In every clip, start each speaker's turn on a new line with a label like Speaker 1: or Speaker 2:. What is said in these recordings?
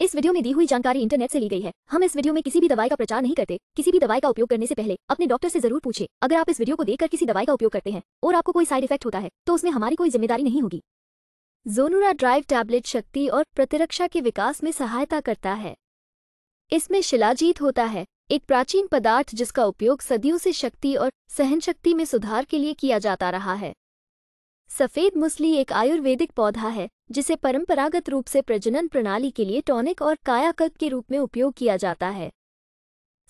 Speaker 1: इस वीडियो में दी हुई जानकारी इंटरनेट से ली गई है हम इस वीडियो में किसी भी दवाई का प्रचार नहीं करते किसी भी दवाई का उपयोग करने से पहले अपने डॉक्टर से जरूर पूछे अगर आप इस वीडियो को देखकर किसी दवाई का उपयोग करते हैं और आपको कोई साइड इफेक्ट होता है तो उसमें हमारी कोई जिम्मेदारी नहीं होगी जोनुरा ड्राइव टैबलेट शक्ति और प्रतिरक्षा के विकास में सहायता करता है इसमें शिलाजीत होता है एक प्राचीन पदार्थ जिसका उपयोग सदियों से शक्ति और सहन शक्ति में सुधार के लिए किया जाता रहा है सफ़ेद मुसली एक आयुर्वेदिक पौधा है जिसे परंपरागत रूप से प्रजनन प्रणाली के लिए टॉनिक और कायाकल्प के रूप में उपयोग किया जाता है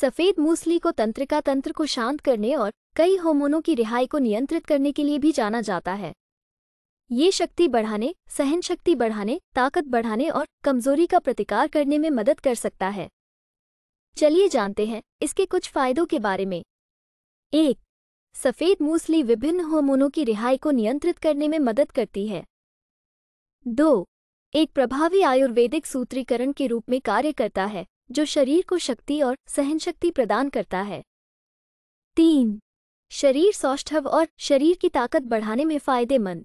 Speaker 1: सफ़ेद मूसली को तंत्रिका तंत्र को शांत करने और कई होमोनों की रिहाई को नियंत्रित करने के लिए भी जाना जाता है ये शक्ति बढ़ाने सहन शक्ति बढ़ाने ताकत बढ़ाने और कमजोरी का प्रतिकार करने में मदद कर सकता है चलिए जानते हैं इसके कुछ फायदों के बारे में एक सफ़ेद मूसली विभिन्न हार्मोनों की रिहाई को नियंत्रित करने में मदद करती है दो एक प्रभावी आयुर्वेदिक सूत्रीकरण के रूप में कार्य करता है जो शरीर को शक्ति और सहनशक्ति प्रदान करता है
Speaker 2: तीन शरीर सौष्ठव और शरीर की ताकत बढ़ाने में फायदेमंद